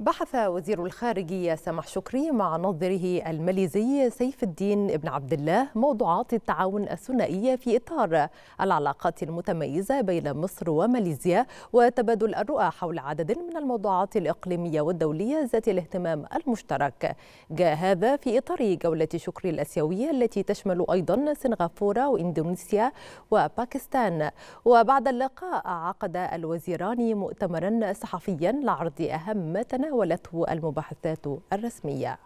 بحث وزير الخارجية سمح شكري مع ناظره الماليزي سيف الدين بن عبد الله موضوعات التعاون الثنائية في إطار العلاقات المتميزة بين مصر وماليزيا وتبادل الرؤى حول عدد من الموضوعات الإقليمية والدولية ذات الاهتمام المشترك جاء هذا في إطار جولة شكري الأسيوية التي تشمل أيضا سنغافورة وإندونيسيا وباكستان وبعد اللقاء عقد الوزيران مؤتمرا صحفيا لعرض أهم تناولته المباحثات الرسميه